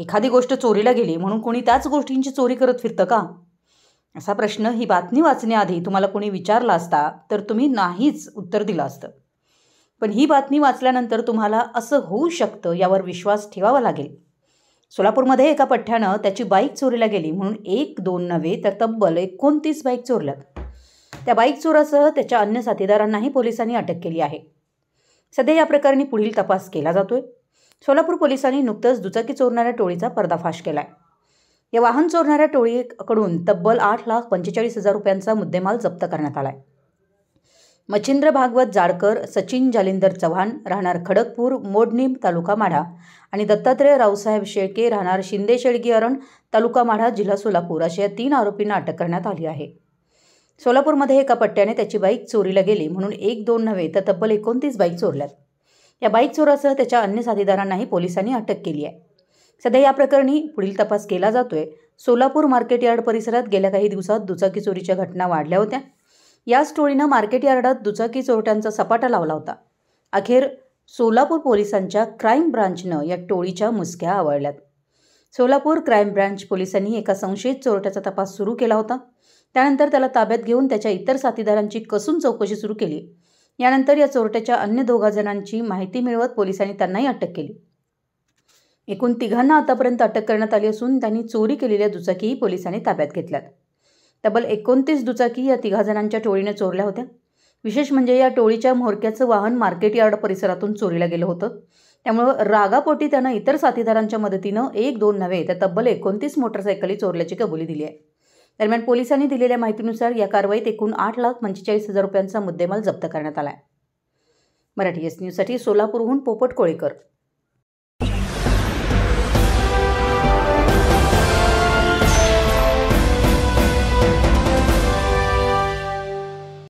एखादी गोष्ट चोरीला गेली म्हणून कोणी त्याच गोष्टींची चोरी करत फिरतं का असा प्रश्न ही बातमी वाचण्याआधी तुम्हाला कोणी विचारला असता तर तुम्ही नाहीच उत्तर दिलं असतं पण ही बातमी वाचल्यानंतर तुम्हाला असं होऊ शकतं यावर विश्वास ठेवावा लागेल सोलापूरमध्ये एका पठ्ठ्यानं त्याची बाईक चोरीला गेली म्हणून एक दोन नव्हे तर तब्बल एकोणतीस बाईक चोरल्यात त्या बाईक चोरासह त्याच्या अन्य साथीदारांनाही पोलिसांनी अटक केली आहे सध्या या प्रकरणी पुढील तपास केला जातोय सोलापूर पोलिसांनी नुकतंच दुचाकी चोरणाऱ्या टोळीचा पर्दाफाश केला आहे या वाहन चोरणाऱ्या टोळीकडून तब्बल आठ लाख पंचेचाळीस हजार रुपयांचा मुद्देमाल जप्त करण्यात आला आहे मच्छिंद्र भागवत जाडकर सचिन जालिंदर चव्हाण राहणार खडकपूर मोडनिम तालुका माढा आणि दत्तात्रय रावसाहेब शेळके राहणार शिंदे शेळगी अरण तालुका माढा जिल्हा सोलापूर अशा या तीन आरोपींना अटक करण्यात आली आहे सोलापूरमध्ये एका पट्ट्याने त्याची बाईक चोरीला गेली म्हणून एक दोन नव्हे तर तब्बल एकोणतीस बाईक चोरल्यात या बाईक चोरासह त्याच्या अन्य साथीदारांनाही पोलिसांनी अटक केली आहे सध्या या प्रकरणी पुढील तपास केला जातोय सोलापूर मार्केट यार्ड परिसरात गेल्या काही दिवसात दुचाकी चोरीच्या घटना वाढल्या होत्या याच टोळीनं मार्केट यार्डात दुचाकी चोरट्यांचा सपाटा लावला होता अखेर सोलापूर पोलिसांच्या क्राईम ब्रांचनं या टोळीच्या मुसक्या आवळल्यात सोलापूर क्राईम ब्रांच पोलिसांनी एका संशयित चोरट्याचा तपास सुरू केला होता त्यानंतर त्याला ताब्यात घेऊन त्याच्या इतर साथीदारांची कसून चौकशी सुरू केली यानंतर या चोरट्याच्या अन्य दोघा जणांची माहिती मिळवत पोलिसांनी त्यांनाही अटक केली एकूण तिघांना आतापर्यंत अटक करण्यात आली असून त्यांनी चोरी केलेल्या दुचाकीही पोलिसांनी ताब्यात घेतल्यात तब्बल एकोणतीस दुचाकी या जणांच्या टोळीने चोरल्या होत्या विशेष म्हणजे या टोळीच्या म्होरक्याचं वाहन मार्केट यार्ड परिसरातून चोरीला गेलं होतं त्यामुळं रागापोटी त्यानं इतर साथीदारांच्या मदतीनं एक दोन नव्हे तर तब्बल एकोणतीस मोटरसायकली चोरल्याची कबुली दिली आहे दरम्यान पोलिसांनी दिलेल्या माहितीनुसार या कारवाईत एकूण आठ लाख पंचेचाळीस हजार रुपयांचा मुद्देमाल जप्त करण्यात आला आहे मराठी एस न्यूजसाठी सोलापूरहून पोपट कोळेकर